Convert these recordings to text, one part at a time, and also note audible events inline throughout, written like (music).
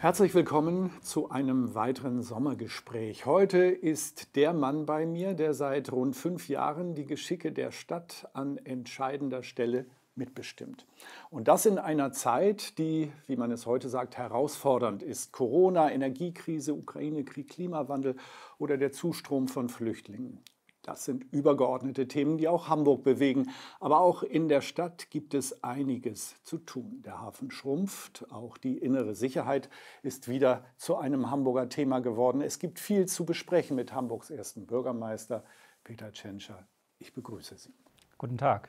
Herzlich willkommen zu einem weiteren Sommergespräch. Heute ist der Mann bei mir, der seit rund fünf Jahren die Geschicke der Stadt an entscheidender Stelle mitbestimmt. Und das in einer Zeit, die, wie man es heute sagt, herausfordernd ist. Corona, Energiekrise, Ukraine-Krieg, Klimawandel oder der Zustrom von Flüchtlingen. Das sind übergeordnete Themen, die auch Hamburg bewegen. Aber auch in der Stadt gibt es einiges zu tun. Der Hafen schrumpft, auch die innere Sicherheit ist wieder zu einem Hamburger Thema geworden. Es gibt viel zu besprechen mit Hamburgs ersten Bürgermeister Peter Tschentscher. Ich begrüße Sie. Guten Tag.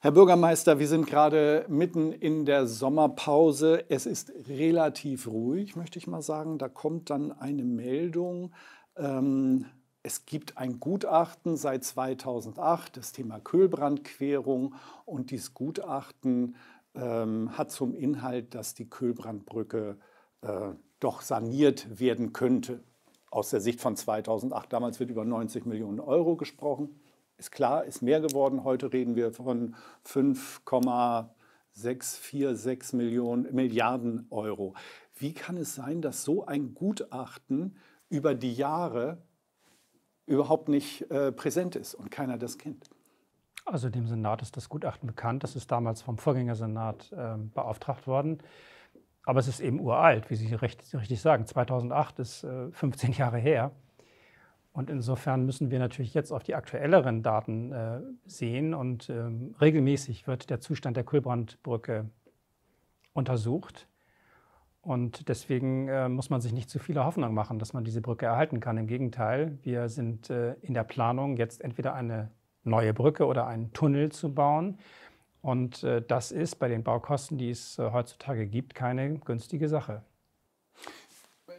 Herr Bürgermeister, wir sind gerade mitten in der Sommerpause. Es ist relativ ruhig, möchte ich mal sagen. Da kommt dann eine Meldung. Ähm, es gibt ein Gutachten seit 2008, das Thema Köhlbrandquerung. Und dieses Gutachten ähm, hat zum Inhalt, dass die Köhlbrandbrücke äh, doch saniert werden könnte. Aus der Sicht von 2008. Damals wird über 90 Millionen Euro gesprochen. Ist klar, ist mehr geworden. Heute reden wir von 5,646 Millionen, Milliarden Euro. Wie kann es sein, dass so ein Gutachten über die Jahre überhaupt nicht äh, präsent ist und keiner das kennt. Also dem Senat ist das Gutachten bekannt. Das ist damals vom Vorgängersenat äh, beauftragt worden. Aber es ist eben uralt, wie Sie recht, richtig sagen. 2008 ist äh, 15 (laughs) Jahre her. Und insofern müssen wir natürlich jetzt auf die aktuelleren Daten äh, sehen. Und ähm, regelmäßig wird der Zustand der Kühlbrandbrücke untersucht. Und deswegen äh, muss man sich nicht zu viele Hoffnungen machen, dass man diese Brücke erhalten kann. Im Gegenteil, wir sind äh, in der Planung, jetzt entweder eine neue Brücke oder einen Tunnel zu bauen. Und äh, das ist bei den Baukosten, die es äh, heutzutage gibt, keine günstige Sache.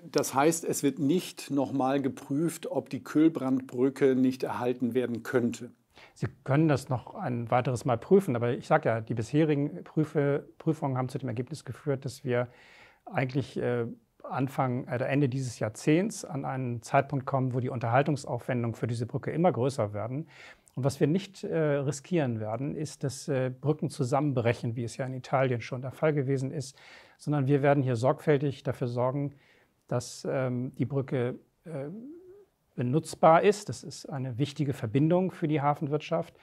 Das heißt, es wird nicht nochmal geprüft, ob die Kühlbrandbrücke nicht erhalten werden könnte. Sie können das noch ein weiteres Mal prüfen, aber ich sage ja, die bisherigen Prüfe, Prüfungen haben zu dem Ergebnis geführt, dass wir eigentlich äh, Anfang oder Ende dieses Jahrzehnts an einen Zeitpunkt kommen, wo die Unterhaltungsaufwendungen für diese Brücke immer größer werden. Und was wir nicht äh, riskieren werden, ist, dass äh, Brücken zusammenbrechen, wie es ja in Italien schon der Fall gewesen ist, sondern wir werden hier sorgfältig dafür sorgen, dass ähm, die Brücke benutzbar ist. Das ist eine wichtige Verbindung für die Hafenwirtschaft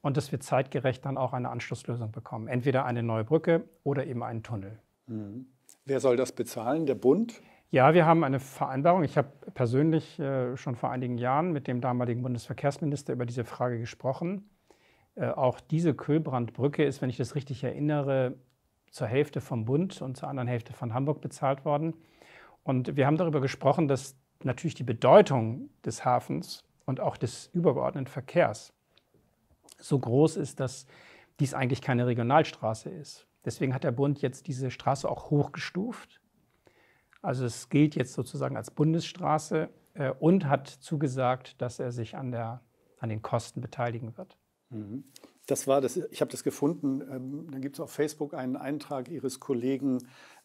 und dass wir zeitgerecht dann auch eine Anschlusslösung bekommen. Entweder eine neue Brücke oder eben einen Tunnel. Mhm. Wer soll das bezahlen? Der Bund? Ja, wir haben eine Vereinbarung. Ich habe persönlich äh, schon vor einigen Jahren mit dem damaligen Bundesverkehrsminister über diese Frage gesprochen. Äh, auch diese Kölbrandbrücke ist, wenn ich das richtig erinnere, zur Hälfte vom Bund und zur anderen Hälfte von Hamburg bezahlt worden. Und wir haben darüber gesprochen, dass natürlich die Bedeutung des Hafens und auch des übergeordneten Verkehrs so groß ist, dass dies eigentlich keine Regionalstraße ist. Deswegen hat der Bund jetzt diese Straße auch hochgestuft. Also es gilt jetzt sozusagen als Bundesstraße äh, und hat zugesagt, dass er sich an, der, an den Kosten beteiligen wird. Mhm. Das war das, ich habe das gefunden, ähm, dann gibt es auf Facebook einen Eintrag Ihres Kollegen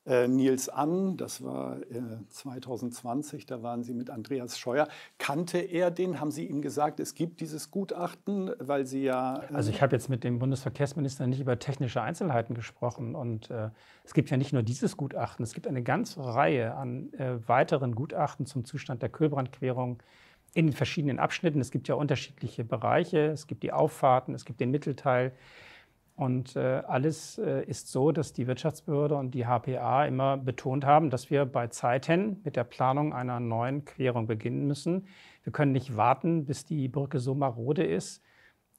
äh, Nils Amm, das war äh, 2020, da waren Sie mit Andreas Scheuer. Kannte er den? Haben Sie ihm gesagt, es gibt dieses Gutachten, weil Sie ja. Äh also ich habe jetzt mit dem Bundesverkehrsminister nicht über technische Einzelheiten gesprochen. Und äh, es gibt ja nicht nur dieses Gutachten, es gibt eine ganze Reihe an äh, weiteren Gutachten zum Zustand der Kölbrandquerung in verschiedenen Abschnitten. Es gibt ja unterschiedliche Bereiche. Es gibt die Auffahrten, es gibt den Mittelteil. Und äh, alles äh, ist so, dass die Wirtschaftsbehörde und die HPA immer betont haben, dass wir bei Zeiten mit der Planung einer neuen Querung beginnen müssen. Wir können nicht warten, bis die Brücke so marode ist,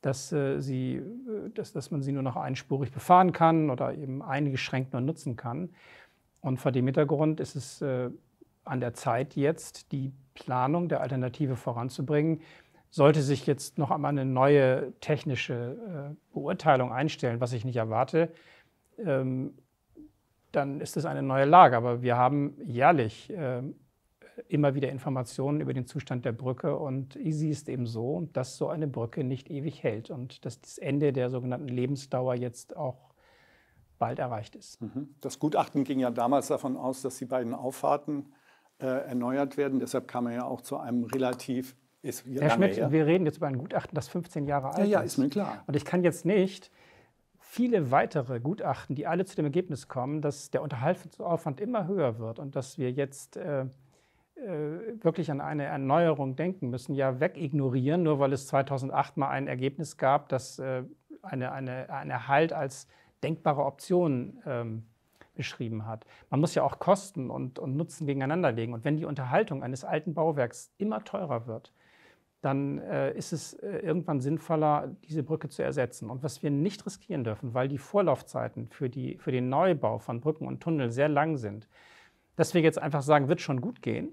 dass, äh, sie, äh, dass, dass man sie nur noch einspurig befahren kann oder eben eingeschränkt nur nutzen kann. Und vor dem Hintergrund ist es äh, an der Zeit, jetzt die Planung der Alternative voranzubringen sollte sich jetzt noch einmal eine neue technische äh, Beurteilung einstellen, was ich nicht erwarte, ähm, dann ist es eine neue Lage. Aber wir haben jährlich äh, immer wieder Informationen über den Zustand der Brücke und sie ist eben so, dass so eine Brücke nicht ewig hält und dass das Ende der sogenannten Lebensdauer jetzt auch bald erreicht ist. Mhm. Das Gutachten ging ja damals davon aus, dass die beiden Auffahrten äh, erneuert werden. Deshalb kam er ja auch zu einem relativ ist Herr Schmidt, her. wir reden jetzt über ein Gutachten, das 15 Jahre alt ist. Ja, ist mir klar. Und ich kann jetzt nicht viele weitere Gutachten, die alle zu dem Ergebnis kommen, dass der Unterhaltungsaufwand immer höher wird und dass wir jetzt äh, äh, wirklich an eine Erneuerung denken müssen, ja wegignorieren, nur weil es 2008 mal ein Ergebnis gab, das äh, eine, eine, einen Erhalt als denkbare Option ähm, beschrieben hat. Man muss ja auch Kosten und, und Nutzen gegeneinander legen. Und wenn die Unterhaltung eines alten Bauwerks immer teurer wird, dann äh, ist es äh, irgendwann sinnvoller, diese Brücke zu ersetzen. Und was wir nicht riskieren dürfen, weil die Vorlaufzeiten für, die, für den Neubau von Brücken und Tunneln sehr lang sind, dass wir jetzt einfach sagen, wird schon gut gehen.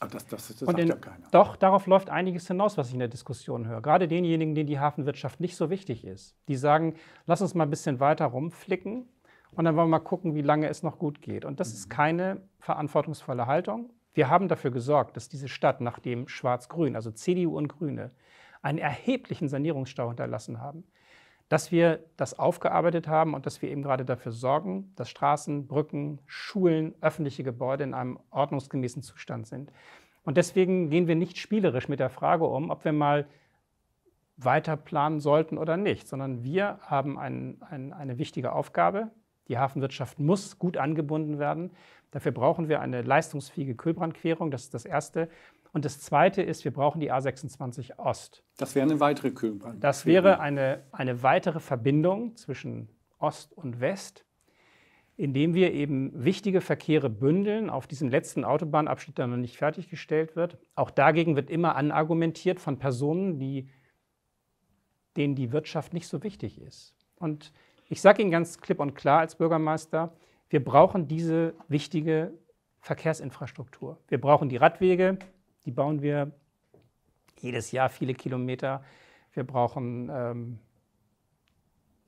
Aber das, das, das sagt in, ja keiner. Doch, darauf läuft einiges hinaus, was ich in der Diskussion höre. Gerade denjenigen, denen die Hafenwirtschaft nicht so wichtig ist. Die sagen, lass uns mal ein bisschen weiter rumflicken und dann wollen wir mal gucken, wie lange es noch gut geht. Und das mhm. ist keine verantwortungsvolle Haltung. Wir haben dafür gesorgt, dass diese Stadt, nachdem Schwarz-Grün, also CDU und Grüne, einen erheblichen Sanierungsstau hinterlassen haben, dass wir das aufgearbeitet haben und dass wir eben gerade dafür sorgen, dass Straßen, Brücken, Schulen, öffentliche Gebäude in einem ordnungsgemäßen Zustand sind. Und deswegen gehen wir nicht spielerisch mit der Frage um, ob wir mal weiter planen sollten oder nicht, sondern wir haben ein, ein, eine wichtige Aufgabe. Die Hafenwirtschaft muss gut angebunden werden. Dafür brauchen wir eine leistungsfähige Kühlbrandquerung. Das ist das Erste. Und das Zweite ist, wir brauchen die A26 Ost. Das wäre eine weitere Kühlbrandquerung. Das wäre eine, eine weitere Verbindung zwischen Ost und West, indem wir eben wichtige Verkehre bündeln auf diesem letzten Autobahnabschnitt, der noch nicht fertiggestellt wird. Auch dagegen wird immer anargumentiert von Personen, die, denen die Wirtschaft nicht so wichtig ist. Und ich sage Ihnen ganz klipp und klar als Bürgermeister, wir brauchen diese wichtige Verkehrsinfrastruktur. Wir brauchen die Radwege, die bauen wir jedes Jahr viele Kilometer. Wir brauchen ähm,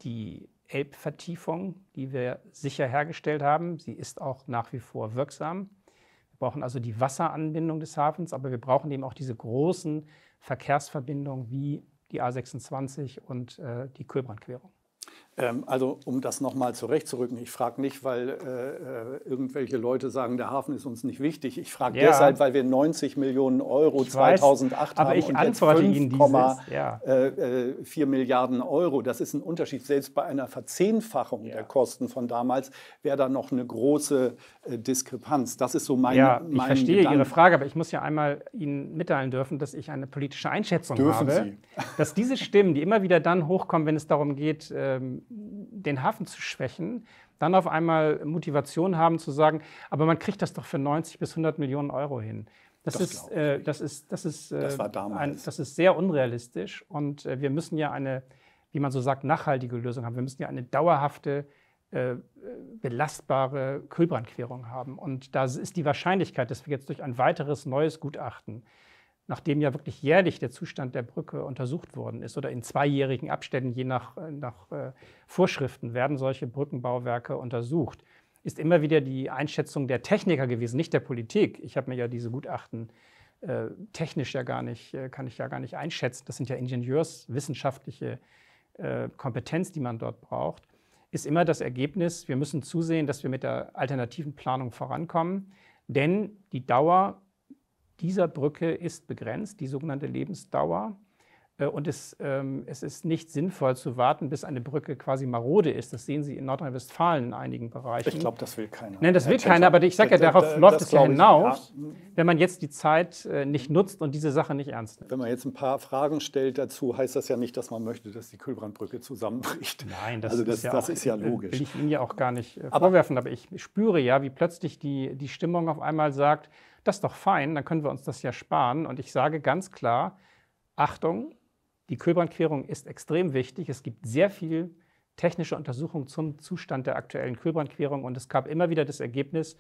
die Elbvertiefung, die wir sicher hergestellt haben. Sie ist auch nach wie vor wirksam. Wir brauchen also die Wasseranbindung des Hafens, aber wir brauchen eben auch diese großen Verkehrsverbindungen wie die A26 und äh, die Kölbrandquerung. Ähm, also um das nochmal zurechtzurücken, ich frage nicht, weil äh, äh, irgendwelche Leute sagen, der Hafen ist uns nicht wichtig. Ich frage ja. deshalb, weil wir 90 Millionen Euro ich 2008 weiß, haben ich und antworte jetzt 5, ja. äh, 4 äh, Milliarden Euro. Das ist ein Unterschied. Selbst bei einer Verzehnfachung ja. der Kosten von damals wäre da noch eine große äh, Diskrepanz. Das ist so mein Ja, ich mein verstehe Gedanke. Ihre Frage, aber ich muss ja einmal Ihnen mitteilen dürfen, dass ich eine politische Einschätzung dürfen habe, Sie? dass diese Stimmen, die immer wieder dann hochkommen, wenn es darum geht, ähm, den Hafen zu schwächen, dann auf einmal Motivation haben zu sagen, aber man kriegt das doch für 90 bis 100 Millionen Euro hin. Das, das ist, äh, das ist, das ist, äh, das, ein, das ist sehr unrealistisch und äh, wir müssen ja eine, wie man so sagt, nachhaltige Lösung haben. Wir müssen ja eine dauerhafte, äh, äh, belastbare Kühlbrandquerung haben. Und da ist die Wahrscheinlichkeit, dass wir jetzt durch ein weiteres neues Gutachten nachdem ja wirklich jährlich der Zustand der Brücke untersucht worden ist oder in zweijährigen Abständen, je nach, äh, nach äh, Vorschriften, werden solche Brückenbauwerke untersucht, ist immer wieder die Einschätzung der Techniker gewesen, nicht der Politik. Ich habe mir ja diese Gutachten äh, technisch ja gar nicht, äh, kann ich ja gar nicht einschätzen. Das sind ja ingenieurswissenschaftliche Kompetenz, die man dort braucht. Ist immer das Ergebnis, wir müssen zusehen, dass wir mit der alternativen Planung vorankommen, denn die Dauer dieser Brücke ist begrenzt, die sogenannte Lebensdauer. Äh, und es, ähm, es, ist nicht sinnvoll zu warten, bis eine Brücke quasi marode ist. Das sehen Sie in Nordrhein-Westfalen in einigen Bereichen. Ich glaube, das will keiner. Nein, das will Center. keiner, aber ich sage ja, darauf das, läuft es ja hinaus, ja. wenn man jetzt die Zeit äh, nicht nutzt und diese Sache nicht ernst nimmt. Wenn man jetzt ein paar Fragen stellt dazu, heißt das ja nicht, dass man möchte, dass die Kühlbrandbrücke zusammenbricht. Nein, das, also das, ist, ja das auch, ist, ja äh, logisch. Will ich Ihnen ja auch gar nicht aber vorwerfen, aber ich spüre ja, wie plötzlich die, die Stimmung auf einmal sagt, das ist doch fein, dann können wir uns das ja sparen. Und ich sage ganz klar, Achtung, die Kühlbrandquerung ist extrem wichtig. Es gibt sehr viel technische Untersuchungen zum Zustand der aktuellen Kühlbrandquerung und es gab immer wieder das Ergebnis,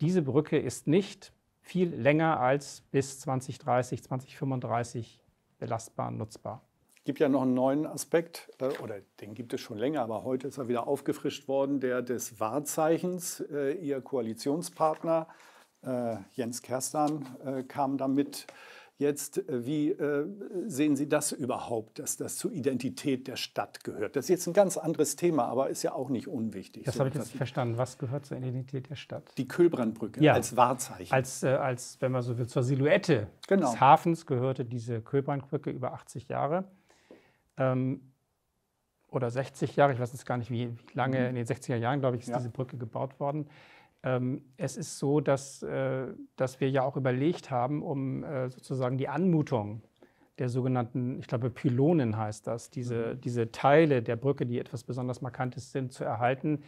diese Brücke ist nicht viel länger als bis 2030, 2035 belastbar, nutzbar. Es gibt ja noch einen neuen Aspekt, äh, oder den gibt es schon länger, aber heute ist er wieder aufgefrischt worden, der des Wahrzeichens. Äh, Ihr Koalitionspartner äh, Jens Kerstan äh, kam damit. Jetzt, äh, wie sehen Sie das überhaupt, dass das zur Identität der Stadt gehört? Das ist jetzt ein ganz anderes Thema, aber ist ja auch nicht unwichtig. Das so habe ich jetzt nicht verstanden. Was gehört zur Identität der Stadt? Die Kölbrandbrücke ja. als Wahrzeichen. Als, als, wenn man so will, zur Silhouette genau. des Hafens gehörte diese Kölbrandbrücke über 80 Jahre. Ähm, oder 60 Jahre, ich weiß jetzt gar nicht, wie lange, mhm. in den 60er Jahren, glaube ich, ist ja. diese Brücke gebaut worden. Ähm, es ist so, dass, äh, dass wir ja auch überlegt haben, um äh, sozusagen die Anmutung der sogenannten, ich glaube, Pylonen heißt das, diese, mhm. diese Teile der Brücke, die etwas besonders Markantes sind, zu erhalten.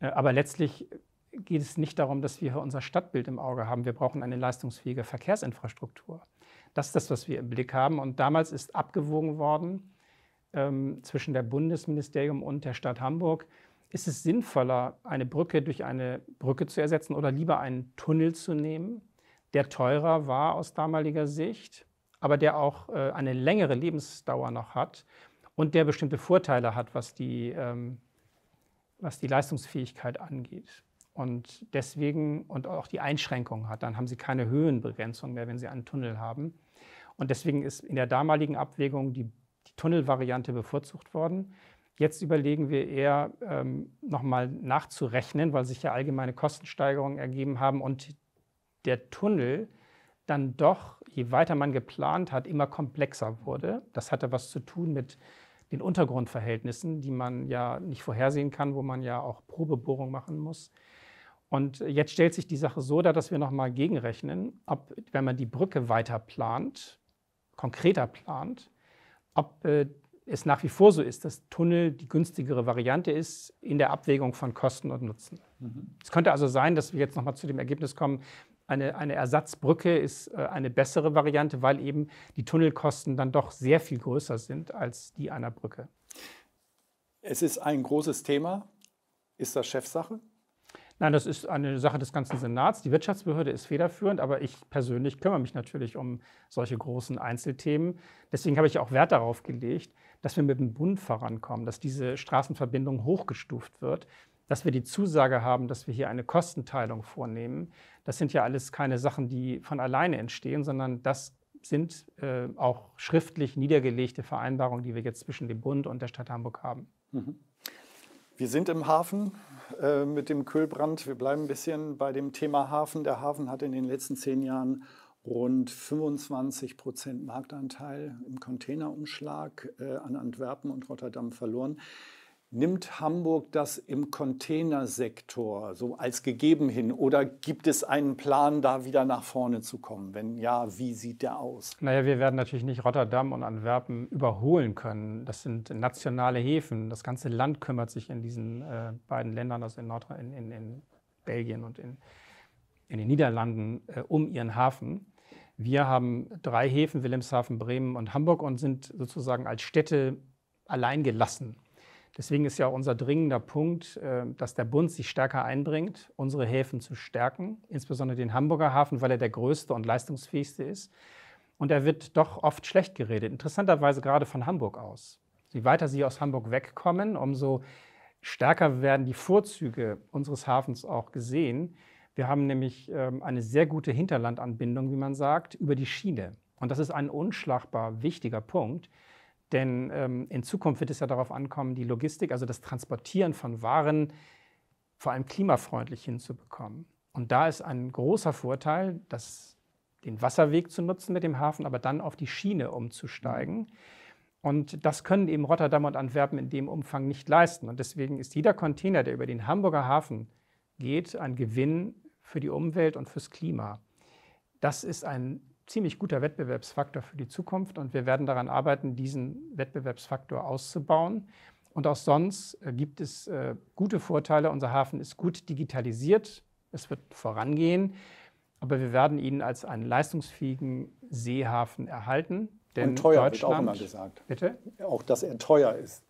Äh, aber letztlich geht es nicht darum, dass wir unser Stadtbild im Auge haben. Wir brauchen eine leistungsfähige Verkehrsinfrastruktur. Das ist das, was wir im Blick haben. Und damals ist abgewogen worden ähm, zwischen der Bundesministerium und der Stadt Hamburg, ist es sinnvoller, eine Brücke durch eine Brücke zu ersetzen oder lieber einen Tunnel zu nehmen, der teurer war aus damaliger Sicht, aber der auch äh, eine längere Lebensdauer noch hat und der bestimmte Vorteile hat, was die, ähm, was die Leistungsfähigkeit angeht? Und deswegen und auch die Einschränkungen hat, dann haben sie keine Höhenbegrenzung mehr, wenn sie einen Tunnel haben. Und deswegen ist in der damaligen Abwägung die, die Tunnelvariante bevorzugt worden. Jetzt überlegen wir eher, ähm, nochmal nachzurechnen, weil sich ja allgemeine Kostensteigerungen ergeben haben und der Tunnel dann doch, je weiter man geplant hat, immer komplexer wurde. Das hatte was zu tun mit den Untergrundverhältnissen, die man ja nicht vorhersehen kann, wo man ja auch Probebohrung machen muss. Und jetzt stellt sich die Sache so dar, dass wir nochmal gegenrechnen, ob, wenn man die Brücke weiter plant, konkreter plant, ob äh, es nach wie vor so ist, dass Tunnel die günstigere Variante ist in der Abwägung von Kosten und Nutzen. Mhm. Es könnte also sein, dass wir jetzt nochmal zu dem Ergebnis kommen, eine, eine Ersatzbrücke ist äh, eine bessere Variante, weil eben die Tunnelkosten dann doch sehr viel größer sind als die einer Brücke. Es ist ein großes Thema. Ist das Chefsache? Nein, das ist eine Sache des ganzen Senats. Die Wirtschaftsbehörde ist federführend, aber ich persönlich kümmere mich natürlich um solche großen Einzelthemen. Deswegen habe ich auch Wert darauf gelegt, dass wir mit dem Bund vorankommen, dass diese Straßenverbindung hochgestuft wird, dass wir die Zusage haben, dass wir hier eine Kostenteilung vornehmen. Das sind ja alles keine Sachen, die von alleine entstehen, sondern das sind äh, auch schriftlich niedergelegte Vereinbarungen, die wir jetzt zwischen dem Bund und der Stadt Hamburg haben. Mhm. Wir sind im Hafen, äh, mit dem Kühlbrand. Wir bleiben ein bisschen bei dem Thema Hafen. Der Hafen hat in den letzten zehn Jahren rund 25 Prozent Marktanteil im Containerumschlag äh, an Antwerpen und Rotterdam verloren. Nimmt Hamburg das im Containersektor so als gegeben hin oder gibt es einen Plan, da wieder nach vorne zu kommen? Wenn ja, wie sieht der aus? Naja, wir werden natürlich nicht Rotterdam und Antwerpen überholen können. Das sind nationale Häfen. Das ganze Land kümmert sich in diesen äh, beiden Ländern, also in, Nordrhein, in, in, in Belgien und in, in den Niederlanden, äh, um ihren Hafen. Wir haben drei Häfen, Wilhelmshaven, Bremen und Hamburg, und sind sozusagen als Städte allein gelassen Deswegen ist ja unser dringender Punkt, äh, dass der Bund sich stärker einbringt, unsere Häfen zu stärken, insbesondere den Hamburger Hafen, weil er der größte und leistungsfähigste ist. Und er wird doch oft schlecht geredet, interessanterweise gerade von Hamburg aus. Je weiter Sie aus Hamburg wegkommen, umso stärker werden die Vorzüge unseres Hafens auch gesehen. Wir haben nämlich ähm, eine sehr gute Hinterlandanbindung, wie man sagt, über die Schiene. Und das ist ein unschlagbar wichtiger Punkt denn ähm, in Zukunft wird es ja darauf ankommen, die Logistik, also das Transportieren von Waren, vor allem klimafreundlich hinzubekommen. Und da ist ein großer Vorteil, das, den Wasserweg zu nutzen mit dem Hafen, aber dann auf die Schiene umzusteigen. Und das können eben Rotterdam und Antwerpen in dem Umfang nicht leisten. Und deswegen ist jeder Container, der über den Hamburger Hafen geht, ein Gewinn für die Umwelt und fürs Klima. Das ist ein ziemlich guter Wettbewerbsfaktor für die Zukunft und wir werden daran arbeiten, diesen Wettbewerbsfaktor auszubauen. Und auch sonst äh, gibt es äh, gute Vorteile. Unser Hafen ist gut digitalisiert, es wird vorangehen, aber wir werden ihn als einen leistungsfähigen Seehafen erhalten. Denn und teuer Deutschland, wird auch immer gesagt. Bitte? Auch, dass er teuer ist.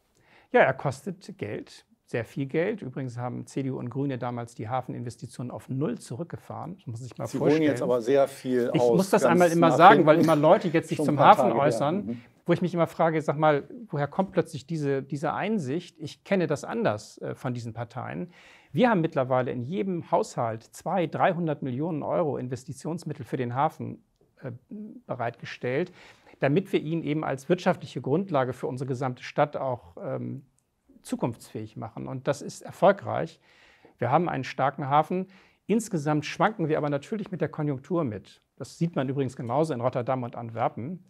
Ja, er kostet Geld sehr viel Geld. Übrigens haben CDU und Grüne damals die Hafeninvestitionen auf null zurückgefahren. Das muss ich mal Sie vorstellen. holen jetzt aber sehr viel Ich aus, muss das einmal immer sagen, weil immer Leute jetzt sich zum Hafen Tage äußern, werden. Mhm. wo ich mich immer frage, sag mal, woher kommt plötzlich diese, diese Einsicht? Ich kenne das anders äh, von diesen Parteien. Wir haben mittlerweile in jedem Haushalt 200, 300 Millionen Euro Investitionsmittel für den Hafen äh, bereitgestellt, damit wir ihn eben als wirtschaftliche Grundlage für unsere gesamte Stadt auch ähm, zukunftsfähig machen. Und das ist erfolgreich. Wir haben einen starken Hafen. Insgesamt schwanken wir aber natürlich mit der Konjunktur mit. Das sieht man übrigens genauso in Rotterdam und Antwerpen.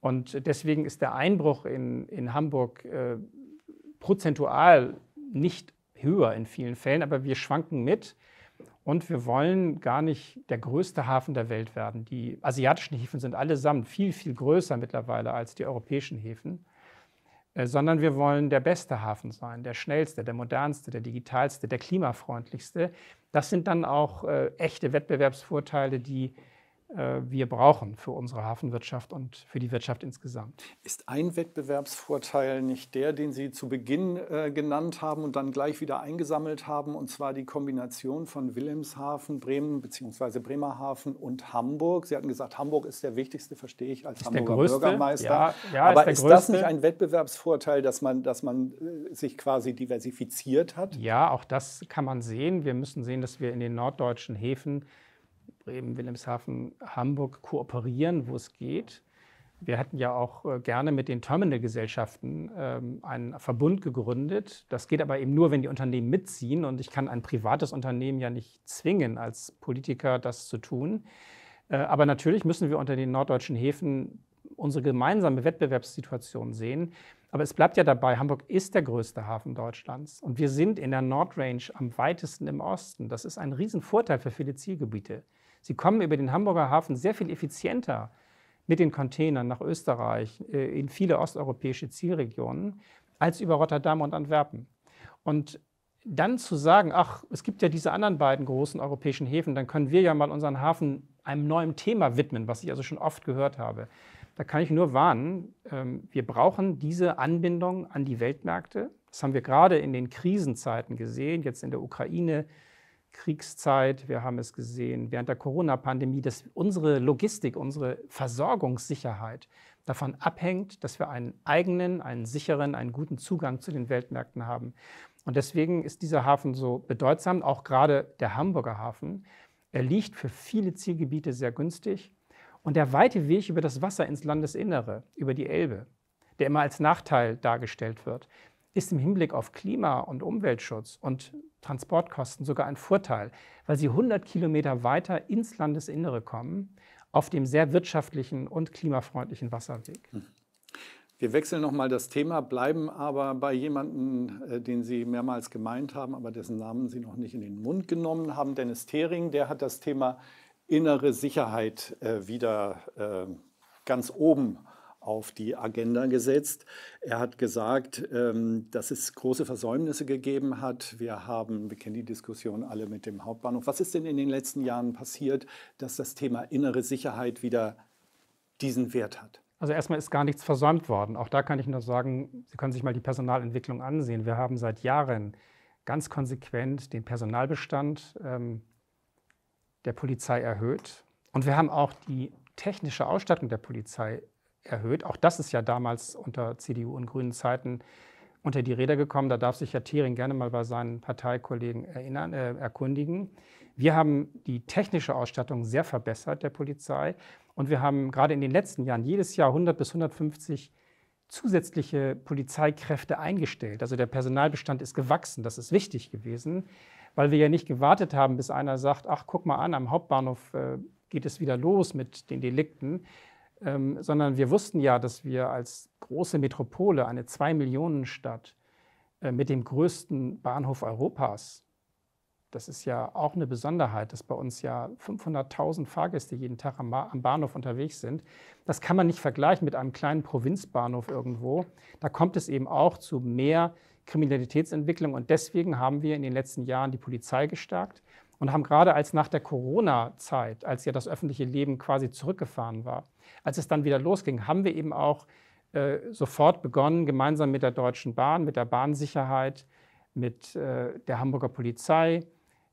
Und deswegen ist der Einbruch in, in Hamburg äh, prozentual nicht höher in vielen Fällen, aber wir schwanken mit. Und wir wollen gar nicht der größte Hafen der Welt werden. Die asiatischen Häfen sind allesamt viel, viel größer mittlerweile als die europäischen Häfen. Äh, sondern wir wollen der beste Hafen sein, der schnellste, der modernste, der digitalste, der klimafreundlichste. Das sind dann auch äh, echte Wettbewerbsvorteile, die äh, wir brauchen für unsere Hafenwirtschaft und für die Wirtschaft insgesamt. Ist ein Wettbewerbsvorteil nicht der, den Sie zu Beginn äh, genannt haben und dann gleich wieder eingesammelt haben, und zwar die Kombination von Wilhelmshaven, Bremen bzw. Bremerhaven und Hamburg? Sie hatten gesagt, Hamburg ist der wichtigste, verstehe ich, als ist Hamburger größte, Bürgermeister. Ja, ja, Aber ist, ist das nicht ein Wettbewerbsvorteil, dass man, dass man äh, sich quasi diversifiziert hat? Ja, auch das kann man sehen. Wir müssen sehen, dass wir in den norddeutschen Häfen Bremen, Wilhelmshaven, Hamburg kooperieren, wo es geht. Wir hätten ja auch äh, gerne mit den Terminalgesellschaften ähm, einen Verbund gegründet. Das geht aber eben nur, wenn die Unternehmen mitziehen. Und ich kann ein privates Unternehmen ja nicht zwingen, als Politiker das zu tun. Äh, aber natürlich müssen wir unter den norddeutschen Häfen unsere gemeinsame Wettbewerbssituation sehen. Aber es bleibt ja dabei, Hamburg ist der größte Hafen Deutschlands und wir sind in der Nordrange am weitesten im Osten. Das ist ein Riesenvorteil für viele Zielgebiete. Sie kommen über den Hamburger Hafen sehr viel effizienter mit den Containern nach Österreich, äh, in viele osteuropäische Zielregionen, als über Rotterdam und Antwerpen. Und dann zu sagen, ach, es gibt ja diese anderen beiden großen europäischen Häfen, dann können wir ja mal unseren Hafen einem neuen Thema widmen, was ich also schon oft gehört habe. Da kann ich nur warnen, ähm, wir brauchen diese Anbindung an die Weltmärkte. Das haben wir gerade in den Krisenzeiten gesehen, jetzt in der Ukraine, Kriegszeit, wir haben es gesehen während der Corona-Pandemie, dass unsere Logistik, unsere Versorgungssicherheit davon abhängt, dass wir einen eigenen, einen sicheren, einen guten Zugang zu den Weltmärkten haben. Und deswegen ist dieser Hafen so bedeutsam, auch gerade der Hamburger Hafen. Er liegt für viele Zielgebiete sehr günstig. Und der weite Weg über das Wasser ins Landesinnere, über die Elbe, der immer als Nachteil dargestellt wird, ist im Hinblick auf Klima- und Umweltschutz und Transportkosten sogar ein Vorteil, weil sie 100 Kilometer weiter ins Landesinnere kommen, auf dem sehr wirtschaftlichen und klimafreundlichen Wasserweg. Hm. Wir wechseln nochmal das Thema, bleiben aber bei jemandem, äh, den Sie mehrmals gemeint haben, aber dessen Namen Sie noch nicht in den Mund genommen haben, Dennis Thering, der hat das Thema innere Sicherheit äh, wieder äh, ganz oben auf die Agenda gesetzt. Er hat gesagt, ähm, dass es große Versäumnisse gegeben hat. Wir haben, wir kennen die Diskussion alle mit dem Hauptbahnhof. Was ist denn in den letzten Jahren passiert, dass das Thema innere Sicherheit wieder diesen Wert hat? Also erstmal ist gar nichts versäumt worden. Auch da kann ich nur sagen, Sie können sich mal die Personalentwicklung ansehen. Wir haben seit Jahren ganz konsequent den Personalbestand ähm, der Polizei erhöht. Und wir haben auch die technische Ausstattung der Polizei erhöht. Auch das ist ja damals unter CDU und Grünen Zeiten unter die Räder gekommen. Da darf sich ja Thering gerne mal bei seinen Parteikollegen erinnern, äh, erkundigen. Wir haben die technische Ausstattung sehr verbessert der Polizei und wir haben gerade in den letzten Jahren jedes Jahr 100 bis 150 zusätzliche Polizeikräfte eingestellt. Also der Personalbestand ist gewachsen. Das ist wichtig gewesen, weil wir ja nicht gewartet haben, bis einer sagt, ach, guck mal an, am Hauptbahnhof äh, geht es wieder los mit den Delikten, ähm, sondern wir wussten ja, dass wir als große Metropole, eine Zwei-Millionen-Stadt äh, mit dem größten Bahnhof Europas, das ist ja auch eine Besonderheit, dass bei uns ja 500.000 Fahrgäste jeden Tag am, am Bahnhof unterwegs sind. Das kann man nicht vergleichen mit einem kleinen Provinzbahnhof irgendwo. Da kommt es eben auch zu mehr Kriminalitätsentwicklung und deswegen haben wir in den letzten Jahren die Polizei gestärkt und haben gerade als nach der Corona-Zeit, als ja das öffentliche Leben quasi zurückgefahren war, als es dann wieder losging, haben wir eben auch äh, sofort begonnen, gemeinsam mit der Deutschen Bahn, mit der Bahnsicherheit, mit äh, der Hamburger Polizei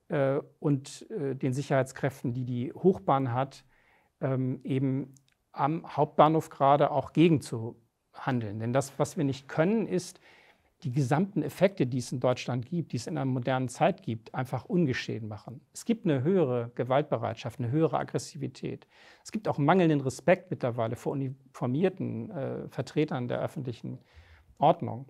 äh, und äh, den Sicherheitskräften, die die Hochbahn hat, ähm, eben am Hauptbahnhof gerade auch gegenzuhandeln. Denn das, was wir nicht können, ist die gesamten Effekte, die es in Deutschland gibt, die es in einer modernen Zeit gibt, einfach ungeschehen machen. Es gibt eine höhere Gewaltbereitschaft, eine höhere Aggressivität. Es gibt auch mangelnden Respekt mittlerweile vor uniformierten äh, Vertretern der öffentlichen Ordnung.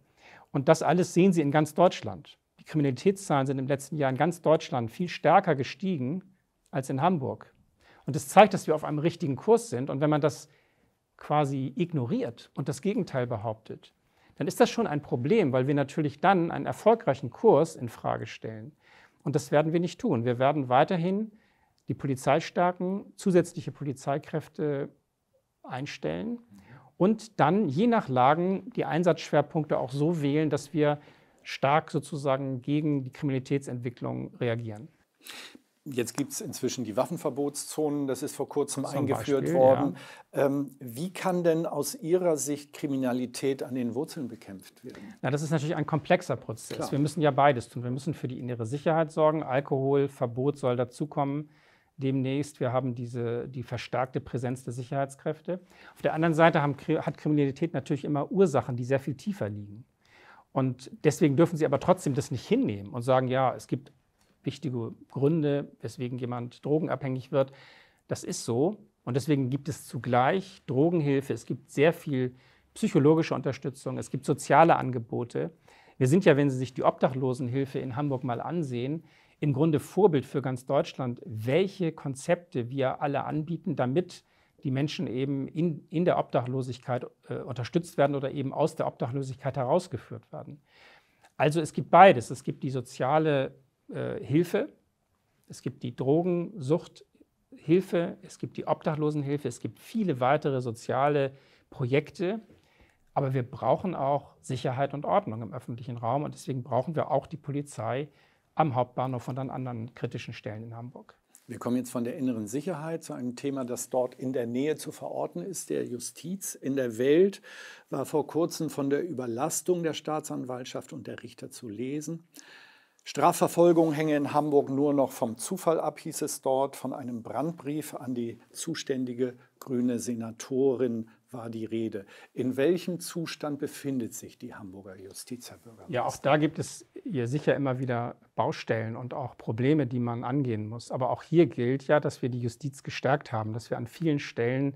Und das alles sehen Sie in ganz Deutschland. Die Kriminalitätszahlen sind im letzten Jahr in ganz Deutschland viel stärker gestiegen als in Hamburg. Und das zeigt, dass wir auf einem richtigen Kurs sind. Und wenn man das quasi ignoriert und das Gegenteil behauptet, dann ist das schon ein Problem, weil wir natürlich dann einen erfolgreichen Kurs in Frage stellen. Und das werden wir nicht tun. Wir werden weiterhin die Polizei stärken, zusätzliche Polizeikräfte einstellen und dann je nach Lagen die Einsatzschwerpunkte auch so wählen, dass wir stark sozusagen gegen die Kriminalitätsentwicklung reagieren. Jetzt gibt es inzwischen die Waffenverbotszonen, das ist vor kurzem Zum eingeführt Beispiel, worden. Ja. Ähm, wie kann denn aus Ihrer Sicht Kriminalität an den Wurzeln bekämpft werden? Na, das ist natürlich ein komplexer Prozess. Klar. Wir müssen ja beides tun. Wir müssen für die innere Sicherheit sorgen. Alkoholverbot soll dazukommen demnächst. Wir haben diese, die verstärkte Präsenz der Sicherheitskräfte. Auf der anderen Seite haben, hat Kriminalität natürlich immer Ursachen, die sehr viel tiefer liegen. Und deswegen dürfen sie aber trotzdem das nicht hinnehmen und sagen, ja, es gibt wichtige Gründe, weswegen jemand drogenabhängig wird. Das ist so. Und deswegen gibt es zugleich Drogenhilfe. Es gibt sehr viel psychologische Unterstützung. Es gibt soziale Angebote. Wir sind ja, wenn Sie sich die Obdachlosenhilfe in Hamburg mal ansehen, im Grunde Vorbild für ganz Deutschland, welche Konzepte wir alle anbieten, damit die Menschen eben in, in der Obdachlosigkeit äh, unterstützt werden oder eben aus der Obdachlosigkeit herausgeführt werden. Also es gibt beides. Es gibt die soziale äh, Hilfe, es gibt die Drogensuchthilfe, es gibt die Obdachlosenhilfe, es gibt viele weitere soziale Projekte. Aber wir brauchen auch Sicherheit und Ordnung im öffentlichen Raum und deswegen brauchen wir auch die Polizei am Hauptbahnhof und an anderen kritischen Stellen in Hamburg. Wir kommen jetzt von der inneren Sicherheit zu einem Thema, das dort in der Nähe zu verorten ist, der Justiz. In der Welt war vor kurzem von der Überlastung der Staatsanwaltschaft und der Richter zu lesen. Strafverfolgung hänge in Hamburg nur noch vom Zufall ab, hieß es dort. Von einem Brandbrief an die zuständige grüne Senatorin war die Rede. In welchem Zustand befindet sich die Hamburger Justiz, Herr Bürgermeister? Ja, auch da gibt es hier sicher immer wieder Baustellen und auch Probleme, die man angehen muss. Aber auch hier gilt ja, dass wir die Justiz gestärkt haben, dass wir an vielen Stellen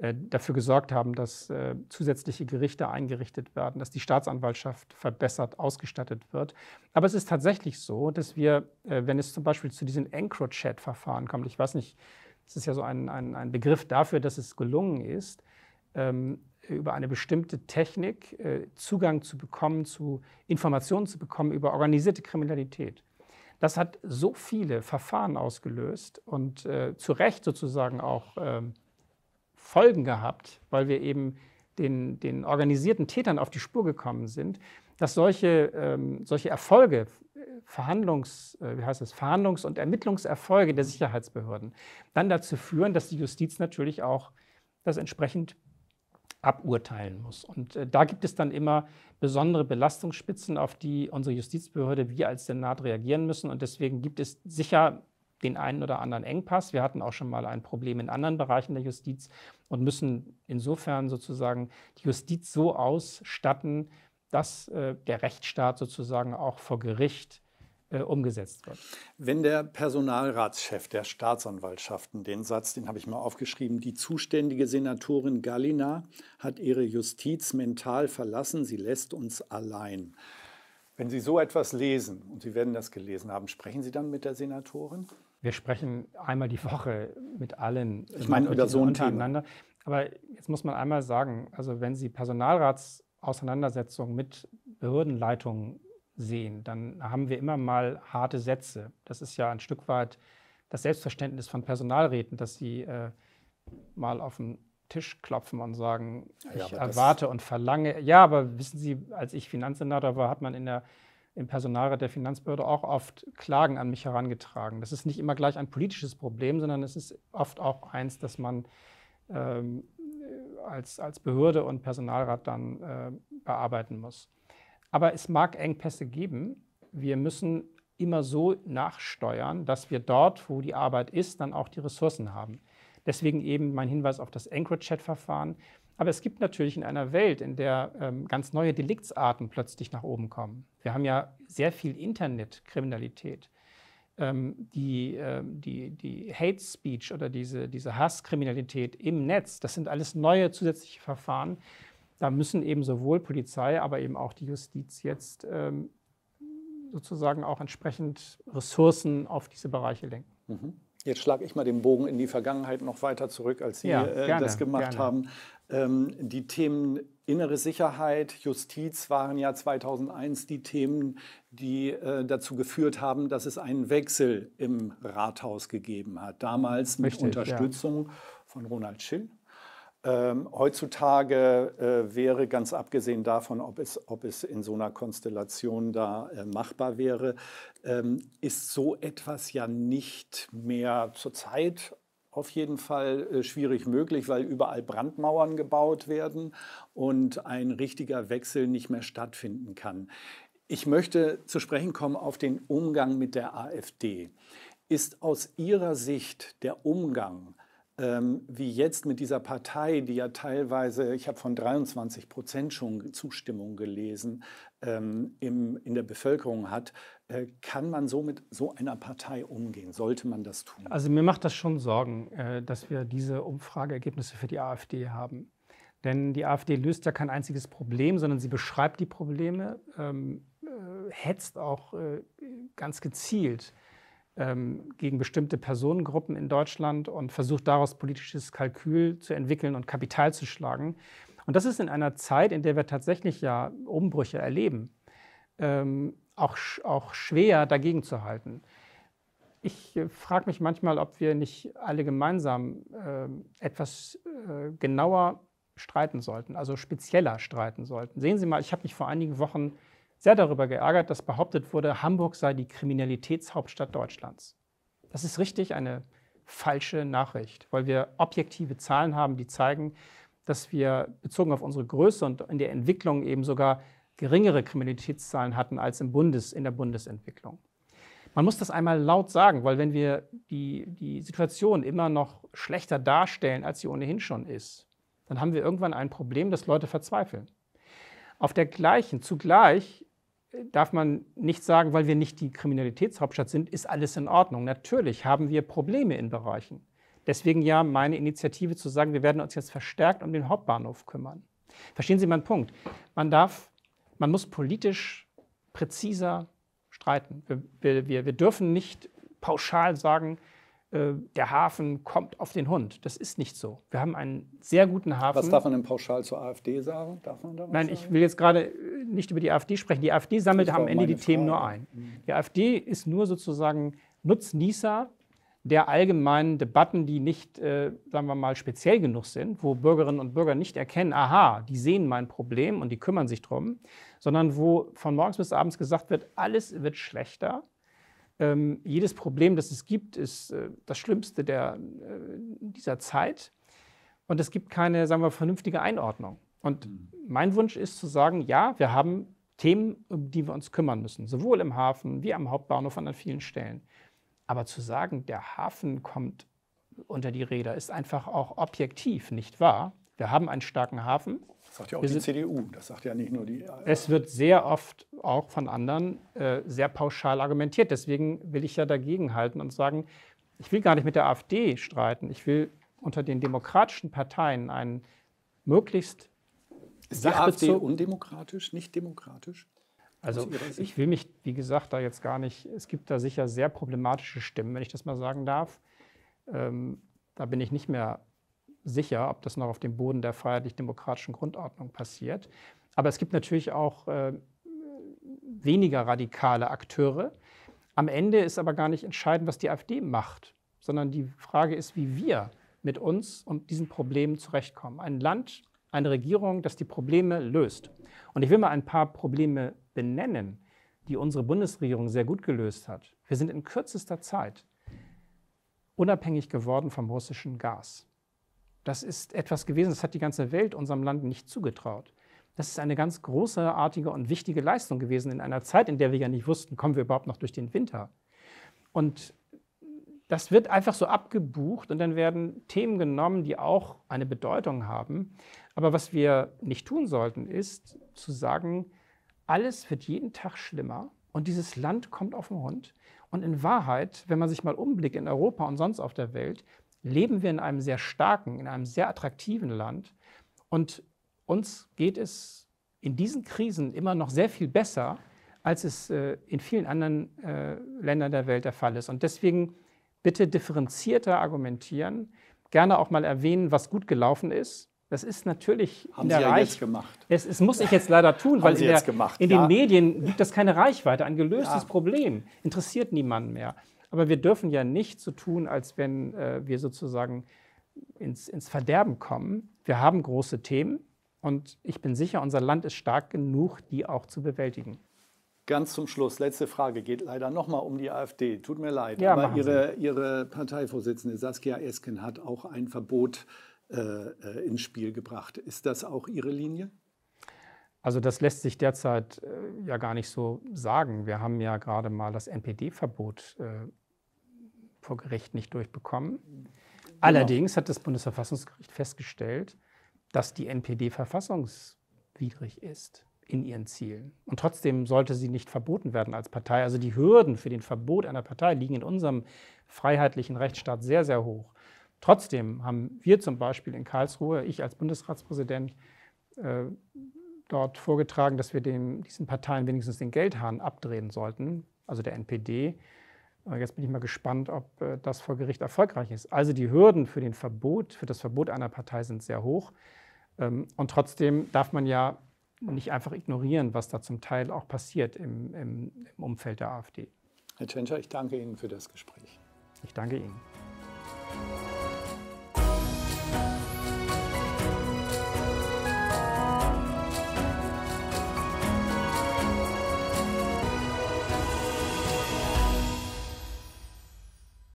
äh, dafür gesorgt haben, dass äh, zusätzliche Gerichte eingerichtet werden, dass die Staatsanwaltschaft verbessert ausgestattet wird. Aber es ist tatsächlich so, dass wir, äh, wenn es zum Beispiel zu diesen EncroChat-Verfahren kommt, ich weiß nicht, es ist ja so ein, ein, ein, Begriff dafür, dass es gelungen ist, ähm, über eine bestimmte Technik äh, Zugang zu bekommen, zu Informationen zu bekommen über organisierte Kriminalität. Das hat so viele Verfahren ausgelöst und äh, zu Recht sozusagen auch ähm, Folgen gehabt, weil wir eben den, den organisierten Tätern auf die Spur gekommen sind, dass solche, ähm, solche Erfolge, Verhandlungs, äh, wie heißt es, Verhandlungs- und Ermittlungserfolge der Sicherheitsbehörden dann dazu führen, dass die Justiz natürlich auch das entsprechend aburteilen muss. Und äh, da gibt es dann immer besondere Belastungsspitzen, auf die unsere Justizbehörde, wir als Senat reagieren müssen. Und deswegen gibt es sicher den einen oder anderen Engpass. Wir hatten auch schon mal ein Problem in anderen Bereichen der Justiz und müssen insofern sozusagen die Justiz so ausstatten, dass äh, der Rechtsstaat sozusagen auch vor Gericht äh, umgesetzt wird. Wenn der Personalratschef der Staatsanwaltschaften den Satz, den habe ich mal aufgeschrieben, die zuständige Senatorin Gallina hat ihre Justiz mental verlassen, sie lässt uns allein. Wenn Sie so etwas lesen, und Sie werden das gelesen haben, sprechen Sie dann mit der Senatorin? Wir sprechen einmal die Woche mit allen. Ich meine, über so ein untereinander. Aber jetzt muss man einmal sagen, also wenn Sie Personalratsauseinandersetzungen mit Behördenleitungen sehen, dann haben wir immer mal harte Sätze. Das ist ja ein Stück weit das Selbstverständnis von Personalräten, dass sie äh, mal auf den Tisch klopfen und sagen, ja, ich erwarte und verlange. Ja, aber wissen Sie, als ich Finanzsenator war, hat man in der im Personalrat der Finanzbehörde auch oft Klagen an mich herangetragen. Das ist nicht immer gleich ein politisches Problem, sondern es ist oft auch eins, dass man ähm, äh, als, als Behörde und Personalrat dann äh, bearbeiten muss. Aber es mag Engpässe geben. Wir müssen immer so nachsteuern, dass wir dort, wo die Arbeit ist, dann auch die Ressourcen haben. Deswegen eben mein Hinweis auf das chat verfahren aber es gibt natürlich in einer Welt, in der ähm, ganz neue Deliktsarten plötzlich nach oben kommen. Wir haben ja sehr viel Internetkriminalität. Ähm, die, äh, die, die Hate Speech oder diese, diese Hasskriminalität im Netz, das sind alles neue zusätzliche Verfahren. Da müssen eben sowohl Polizei, aber eben auch die Justiz jetzt ähm, sozusagen auch entsprechend Ressourcen auf diese Bereiche lenken. Mhm. Jetzt schlage ich mal den Bogen in die Vergangenheit noch weiter zurück, als Sie ja, äh, gerne, das gemacht gerne. haben. Ähm, die Themen innere Sicherheit, Justiz waren ja 2001 die Themen, die äh, dazu geführt haben, dass es einen Wechsel im Rathaus gegeben hat. Damals mit Richtig, Unterstützung ja. von Ronald Schill ähm, heutzutage äh, wäre, ganz abgesehen davon, ob es, ob es in so einer Konstellation da äh, machbar wäre, ähm, ist so etwas ja nicht mehr zurzeit auf jeden Fall äh, schwierig möglich, weil überall Brandmauern gebaut werden und ein richtiger Wechsel nicht mehr stattfinden kann. Ich möchte zu sprechen kommen auf den Umgang mit der AfD. Ist aus Ihrer Sicht der Umgang ähm, wie jetzt mit dieser Partei, die ja teilweise, ich habe von 23 Prozent schon Zustimmung gelesen, ähm, im, in der Bevölkerung hat, äh, kann man so mit so einer Partei umgehen? Sollte man das tun? Also mir macht das schon Sorgen, äh, dass wir diese Umfrageergebnisse für die AfD haben. Denn die AfD löst ja kein einziges Problem, sondern sie beschreibt die Probleme, ähm, äh, hetzt auch äh, ganz gezielt ähm, gegen bestimmte Personengruppen in Deutschland und versucht daraus politisches Kalkül zu entwickeln und Kapital zu schlagen. Und das ist in einer Zeit, in der wir tatsächlich ja Umbrüche erleben, ähm, auch, auch schwer dagegen zu halten. Ich äh, frage mich manchmal, ob wir nicht alle gemeinsam ähm, etwas äh, genauer streiten sollten, also spezieller streiten sollten. Sehen Sie mal, ich habe mich vor einigen Wochen sehr darüber geärgert, dass behauptet wurde, Hamburg sei die Kriminalitätshauptstadt Deutschlands. Das ist richtig eine falsche Nachricht, weil wir objektive Zahlen haben, die zeigen, dass wir bezogen auf unsere Größe und in der Entwicklung eben sogar geringere Kriminalitätszahlen hatten als im Bundes, in der Bundesentwicklung. Man muss das einmal laut sagen, weil wenn wir die, die Situation immer noch schlechter darstellen, als sie ohnehin schon ist, dann haben wir irgendwann ein Problem, dass Leute verzweifeln. Auf der gleichen, zugleich darf man nicht sagen, weil wir nicht die Kriminalitätshauptstadt sind, ist alles in Ordnung. Natürlich haben wir Probleme in Bereichen. Deswegen ja meine Initiative zu sagen, wir werden uns jetzt verstärkt um den Hauptbahnhof kümmern. Verstehen Sie meinen Punkt? Man darf, man muss politisch präziser streiten. Wir, wir, wir dürfen nicht pauschal sagen, äh, der Hafen kommt auf den Hund. Das ist nicht so. Wir haben einen sehr guten Hafen. Was darf man denn pauschal zur AfD sagen? Darf man da Nein, ich will jetzt gerade äh, nicht über die AfD sprechen. Die AfD sammelt am Ende die Frage. Themen nur ein. Die AfD ist nur sozusagen Nutznießer der allgemeinen Debatten, die nicht, äh, sagen wir mal, speziell genug sind, wo Bürgerinnen und Bürger nicht erkennen, aha, die sehen mein Problem und die kümmern sich drum, sondern wo von morgens bis abends gesagt wird, alles wird schlechter ähm, jedes Problem, das es gibt, ist äh, das Schlimmste der, äh, dieser Zeit. Und es gibt keine, sagen wir, vernünftige Einordnung. Und mhm. mein Wunsch ist zu sagen, ja, wir haben Themen, um die wir uns kümmern müssen, sowohl im Hafen wie am Hauptbahnhof an vielen Stellen. Aber zu sagen, der Hafen kommt unter die Räder, ist einfach auch objektiv nicht wahr. Wir haben einen starken Hafen, das sagt ja auch wir die CDU, das sagt ja nicht nur die. Äh, es wird sehr oft auch von anderen äh, sehr pauschal argumentiert. Deswegen will ich ja dagegen halten und sagen, ich will gar nicht mit der AfD streiten. Ich will unter den demokratischen Parteien einen möglichst ist die AfD undemokratisch, nicht demokratisch? Also ich will mich, wie gesagt, da jetzt gar nicht, es gibt da sicher sehr problematische Stimmen, wenn ich das mal sagen darf. Ähm, da bin ich nicht mehr sicher, ob das noch auf dem Boden der freiheitlich-demokratischen Grundordnung passiert. Aber es gibt natürlich auch äh, weniger radikale Akteure. Am Ende ist aber gar nicht entscheidend, was die AfD macht, sondern die Frage ist, wie wir mit uns und diesen Problemen zurechtkommen. Ein Land, eine Regierung, das die Probleme löst. Und ich will mal ein paar Probleme benennen, die unsere Bundesregierung sehr gut gelöst hat. Wir sind in kürzester Zeit unabhängig geworden vom russischen Gas. Das ist etwas gewesen, das hat die ganze Welt unserem Land nicht zugetraut. Das ist eine ganz großartige und wichtige Leistung gewesen in einer Zeit, in der wir ja nicht wussten, kommen wir überhaupt noch durch den Winter. Und das wird einfach so abgebucht und dann werden Themen genommen, die auch eine Bedeutung haben. Aber was wir nicht tun sollten, ist zu sagen, alles wird jeden Tag schlimmer und dieses Land kommt auf den Hund. Und in Wahrheit, wenn man sich mal umblickt in Europa und sonst auf der Welt, leben wir in einem sehr starken, in einem sehr attraktiven Land. Und uns geht es in diesen Krisen immer noch sehr viel besser, als es äh, in vielen anderen äh, Ländern der Welt der Fall ist. Und deswegen bitte differenzierter argumentieren, gerne auch mal erwähnen, was gut gelaufen ist. Das ist natürlich Haben in der Sie ja jetzt gemacht. Es, es, muss ich jetzt leider tun, weil in, der, gemacht, in ja. den Medien gibt es keine Reichweite, ein gelöstes ja. Problem, interessiert niemanden mehr. Aber wir dürfen ja nicht so tun, als wenn äh, wir sozusagen ins, ins Verderben kommen. Wir haben große Themen und ich bin sicher, unser Land ist stark genug, die auch zu bewältigen. Ganz zum Schluss, letzte Frage, geht leider nochmal um die AfD. Tut mir leid, ja, aber ihre, ihre, Parteivorsitzende Saskia Esken hat auch ein Verbot äh, äh, ins Spiel gebracht. Ist das auch Ihre Linie? Also das lässt sich derzeit äh, ja gar nicht so sagen. Wir haben ja gerade mal das NPD-Verbot äh, vor Gericht nicht durchbekommen. Genau. Allerdings hat das Bundesverfassungsgericht festgestellt, dass die NPD verfassungswidrig ist in ihren Zielen. Und trotzdem sollte sie nicht verboten werden als Partei. Also die Hürden für den Verbot einer Partei liegen in unserem freiheitlichen Rechtsstaat sehr, sehr hoch. Trotzdem haben wir zum Beispiel in Karlsruhe, ich als Bundesratspräsident, äh, dort vorgetragen, dass wir dem, diesen Parteien wenigstens den Geldhahn abdrehen sollten, also der NPD, Jetzt bin ich mal gespannt, ob äh, das vor Gericht erfolgreich ist. Also die Hürden für, den Verbot, für das Verbot einer Partei sind sehr hoch. Ähm, und trotzdem darf man ja nicht einfach ignorieren, was da zum Teil auch passiert im, im, im Umfeld der AfD. Herr Tschentscher, ich danke Ihnen für das Gespräch. Ich danke Ihnen.